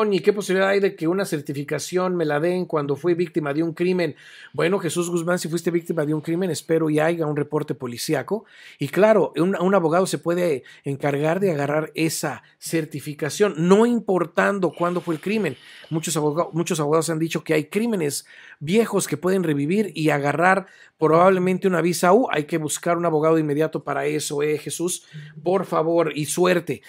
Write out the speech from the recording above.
y oh, qué posibilidad hay de que una certificación me la den cuando fui víctima de un crimen. Bueno, Jesús Guzmán, si fuiste víctima de un crimen, espero y haya un reporte policíaco. Y claro, un, abogado se puede encargar de agarrar esa certificación, no importando cuándo fue el crimen. Muchos, abogados, muchos abogados han dicho que hay crímenes viejos que pueden revivir y agarrar probablemente una visa U. Hay que buscar un abogado inmediato para eso, eh, Jesús. Por favor y suerte.